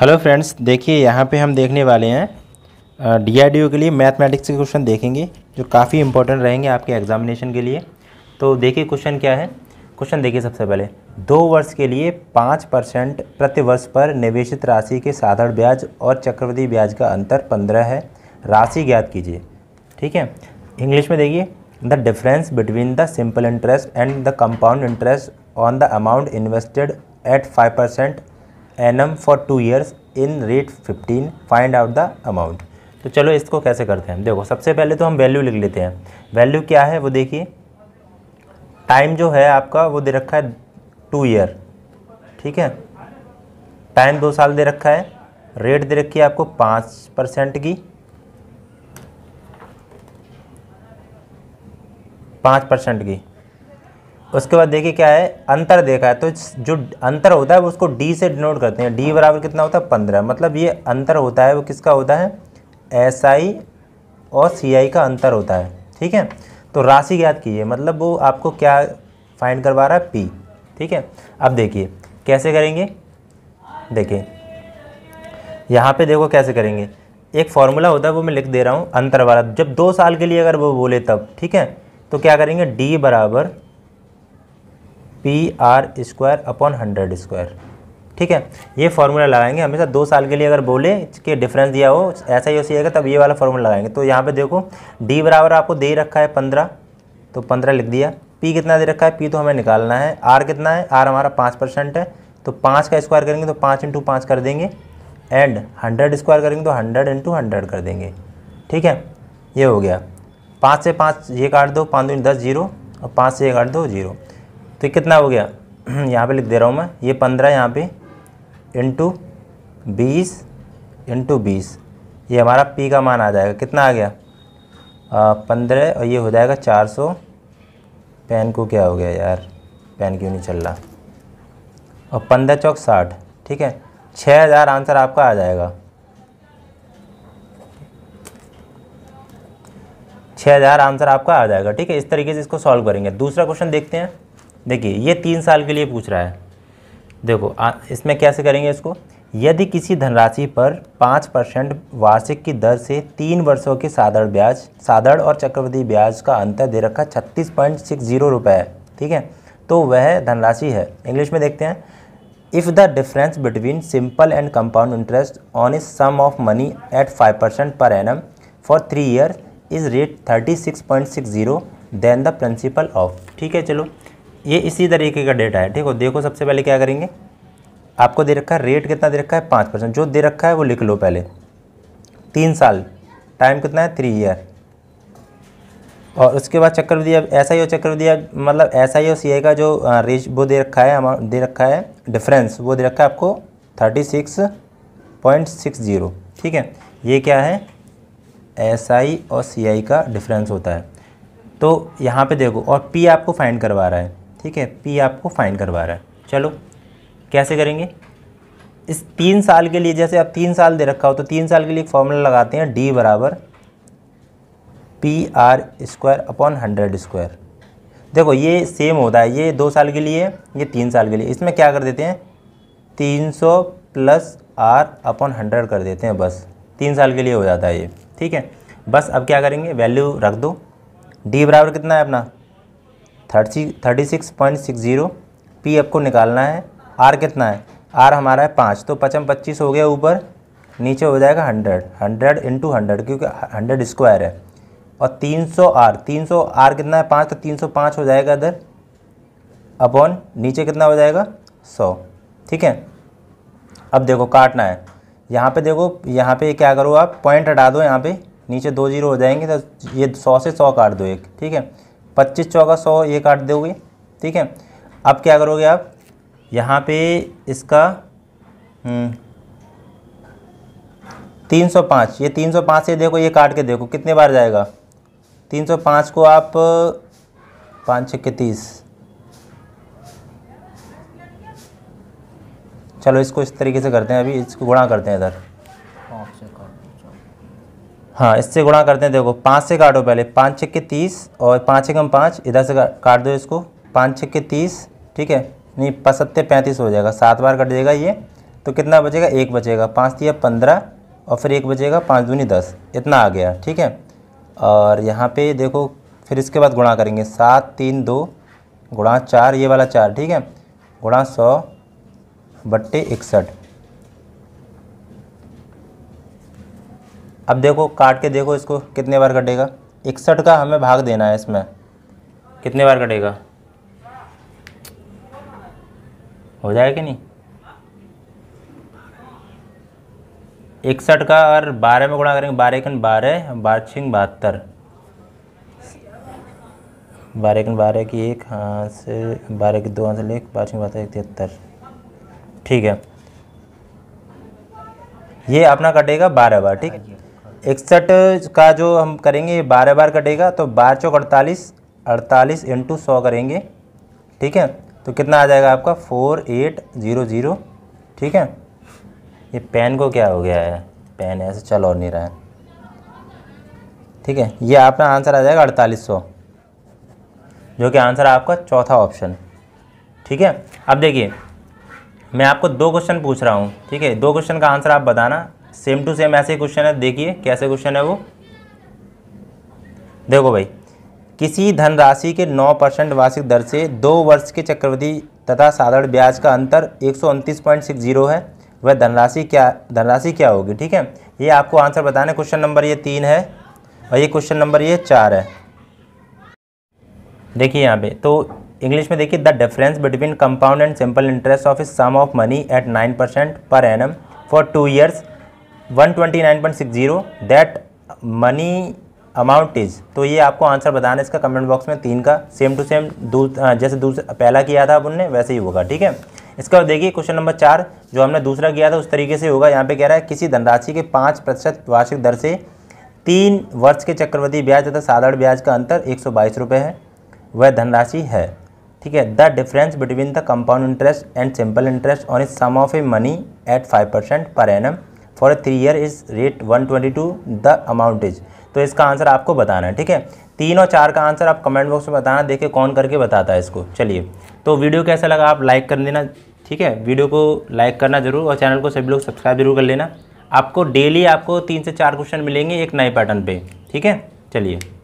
hello friends देखिए यहाँ पे हम देखने वाले हैं डी आई के लिए मैथमेटिक्स के क्वेश्चन देखेंगे जो काफ़ी इंपॉर्टेंट रहेंगे आपके एग्जामिनेशन के लिए तो देखिए क्वेश्चन क्या है क्वेश्चन देखिए सबसे पहले दो वर्ष के लिए पाँच परसेंट प्रतिवर्ष पर निवेशित राशि के साधारण ब्याज और चक्रवर्ती ब्याज का अंतर पंद्रह है राशि ज्ञात कीजिए ठीक है इंग्लिश में देखिए the difference between the simple interest and the compound interest on the amount invested at five percent annum for two years in rate fifteen find out the amount तो चलो इसको कैसे करते हैं देखो सबसे पहले तो हम वैल्यू लिख लेते हैं वैल्यू क्या है वो देखिए टाइम जो है आपका वो दे रखा है टू ईयर ठीक है टाइम दो साल दे रखा है रेट दे रखी है आपको पाँच परसेंट की पाँच परसेंट की उसके बाद देखिए क्या है अंतर देखा है तो जो अंतर होता है वो उसको डी से डिनोट करते हैं डी बराबर कितना होता है पंद्रह मतलब ये अंतर होता है वो किसका होता है एस आई और सी आई का अंतर होता है ठीक है तो राशि याद कीजिए मतलब वो आपको क्या फाइंड करवा रहा है पी ठीक है अब देखिए कैसे करेंगे देखिए यहाँ पे देखो कैसे करेंगे एक फार्मूला होता है वो मैं लिख दे रहा हूँ अंतर वाला जब दो साल के लिए अगर वो बोले तब ठीक है तो क्या करेंगे डी बराबर P R square upon hundred square ठीक है ये फार्मूला लगाएंगे हमेशा दो साल के लिए अगर बोले कि डिफरेंस दिया हो ऐसा ही हो सीएगा तब ये वाला फार्मूला लगाएंगे तो यहाँ पे देखो डी बराबर आपको दे रखा है पंद्रह तो पंद्रह लिख दिया पी कितना दे रखा है पी तो हमें निकालना है आर कितना है आर हमारा पाँच परसेंट है तो पाँच का स्क्वायर करेंगे तो पाँच इंटू पाँच कर देंगे एंड हंड्रेड स्क्वायर करेंगे तो हंड्रेड इंटू हंड्रेड कर देंगे ठीक है ये हो गया पाँच से पाँच ये काट दो पाँच दो दस जीरो और पाँच से ये काट दो जीरो तो कितना हो गया यहाँ पे लिख दे रहा हूँ मैं ये पंद्रह यहाँ पे इंटू बीस इंटू बीस ये हमारा पी का मान आ जाएगा कितना आ गया पंद्रह और ये हो जाएगा चार सौ पेन को क्या हो गया यार पेन क्यों नहीं चल रहा और पंद्रह चौक साठ ठीक है छः हज़ार आंसर आपका आ जाएगा छः हज़ार आंसर आपका आ जाएगा ठीक है इस तरीके से इसको सॉल्व करेंगे दूसरा क्वेश्चन देखते हैं देखिए ये तीन साल के लिए पूछ रहा है देखो आ, इसमें कैसे करेंगे इसको यदि किसी धनराशि पर पाँच परसेंट वार्षिक की दर से तीन वर्षों के साधारण ब्याज साधारण और चक्रवृद्धि ब्याज का अंतर दे रखा छत्तीस पॉइंट सिक्स जीरो रुपये है ठीक है तो वह धनराशि है इंग्लिश में देखते हैं if the difference between simple and compound interest on is sum of money at five percent per annum for three year is rate thirty six point six zero then the principal of ठीक है चलो ये इसी तरीके का data है ठीक हो देखो सबसे पहले क्या करेंगे आपको दे रखा है रेट कितना दे रखा है पाँच परसेंट जो दे रखा है वो लिख लो पहले तीन साल टाइम कितना है थ्री ईयर और उसके बाद चक्रवृद्धि ऐसा ही आई ओ चक्रवृद्धि मतलब एस आई हो सी आई का जो रेज वो दे रखा है अमाउंट दे रखा है डिफरेंस वो दे रखा है आपको thirty six point six zero ठीक है ये क्या है एस आई और सी आई का डिफरेंस होता है तो यहाँ पे देखो और पी आपको फाइंड करवा रहा है ठीक है पी आपको फाइन करवा रहा है चलो कैसे करेंगे इस तीन साल के लिए जैसे आप तीन साल दे रखा हो तो तीन साल के लिए फॉर्मूला लगाते हैं डी बराबर P R square upon hundred square देखो ये सेम होता है ये दो साल के लिए ये तीन साल के लिए इसमें क्या कर देते हैं तीन सौ प्लस आर अपॉन हंड्रेड कर देते हैं बस तीन साल के लिए हो जाता है ये ठीक है बस अब क्या करेंगे वैल्यू रख दो डी बराबर कितना है अपना thirty thirty six point six zero P आपको निकालना है आर कितना है आर हमारा है पाँच तो पचम पच्चीस हो गया ऊपर नीचे हो जाएगा हंड्रेड हंड्रेड इंटू हंड्रेड क्योंकि हंड्रेड स्क्वायर है और तीन सौ आर तीन सौ आर कितना है पाँच तो तीन सौ पाँच हो जाएगा इधर अपॉन नीचे कितना हो जाएगा सौ ठीक है अब देखो काटना है यहाँ पे देखो यहाँ पे क्या करो आप पॉइंट हटा दो यहाँ पे नीचे दो जीरो हो जाएंगे तो ये सौ से सौ काट दो एक ठीक है पच्चीस चौका सौ ये काट दोगे ठीक है अब क्या करोगे आप यहाँ पे इसका हम्म, तीन सौ पाँच ये तीन सौ पाँच से देखो ये काट के देखो कितने बार जाएगा तीन सौ पाँच को आप पाँच छः के तीस चलो इसको इस तरीके से करते हैं अभी इसको गुणा करते हैं इधर हाँ इससे गुणा करते हैं देखो पाँच से काटो पहले पाँच छः के तीस और पाँच एकम पाँच इधर से काट दो इसको पाँच छः के तीस ठीक है नहीं पचहत्तर पैंतीस हो जाएगा सात बार कट जाएगा ये तो कितना बचेगा एक बचेगा पाँच दिया पंद्रह और फिर एक बचेगा पाँच दूनी दस इतना आ गया ठीक है और यहाँ पे देखो फिर इसके बाद गुणा करेंगे सात तीन दो गुणा चार ये वाला चार ठीक है गुणा सौ बट्टे इकसठ अब देखो काट के देखो इसको कितने बार कटेगा इकसठ का हमें भाग देना है इसमें कितने बार कटेगा हो जाएगा कि नहीं इकसठ का और बारह में गुणा करेंगे बारह कन बारह बारह छिंग बहत्तर बारह कन बारह की एक हाँ से बारह की दो हाथ से लेख बारह छिंग बहत्तर एक तिहत्तर ठीक है ये अपना कटेगा बारह बार ठीक है इकसठ का जो हम करेंगे ये बारह बार कटेगा तो बारह चौक अड़तालीस अड़तालीस इंटू सौ करेंगे ठीक है तो कितना आ जाएगा आपका फोर एट ज़ीरो ज़ीरो ठीक है ये पेन को क्या हो गया है पेन ऐसे चल और नहीं रहा है ठीक है ये आपका आंसर आ जाएगा अड़तालीस सौ जो कि आंसर आपका चौथा ऑप्शन ठीक है अब देखिए मैं आपको दो क्वेश्चन पूछ रहा हूँ ठीक है दो क्वेश्चन का आंसर आप बताना सेम टू सेम ऐसे क्वेश्चन है देखिए कैसे क्वेश्चन है वो देखो भाई किसी धनराशि के 9 परसेंट वार्षिक दर से दो वर्ष के चक्रवृद्धि तथा साधारण ब्याज का अंतर एक है वह धनराशि क्या धनराशि क्या होगी ठीक है ये आपको आंसर बताना क्वेश्चन नंबर ये तीन है और ये क्वेश्चन नंबर ये चार है देखिए यहाँ पे तो इंग्लिश में देखिए the difference between compound and simple interest of is sum of money at nine percent per annum for two years 129.60 that money amount is तो ये आपको आंसर बताना है इसका कमेंट बॉक्स में तीन का सेम टू सेम जैसे दूसरा पहला किया था उनने वैसे ही होगा ठीक है इसका देखिए क्वेश्चन नंबर चार जो हमने दूसरा किया था उस तरीके से होगा यहाँ पे कह रहा है किसी धनराशि के पाँच प्रतिशत वार्षिक दर से तीन वर्ष के चक्रवर्ती ब्याज तथा साधारण ब्याज का अंतर एक सौ बाईस रुपये है वह धनराशि है ठीक है the difference between the compound interest and simple interest on is sum of a money at five percent per annum for three year is rate one twenty two the amount is तो इसका answer आपको बताना है ठीक है तीन और चार का आंसर आप कमेंट बॉक्स में बताना देखिए कौन करके बताता है इसको चलिए तो वीडियो कैसा लगा आप लाइक कर देना ठीक है वीडियो को लाइक करना जरूर और चैनल को सभी लोग सब्सक्राइब जरूर कर लेना आपको डेली आपको तीन से चार क्वेश्चन मिलेंगे एक नए पैटर्न पे ठीक है चलिए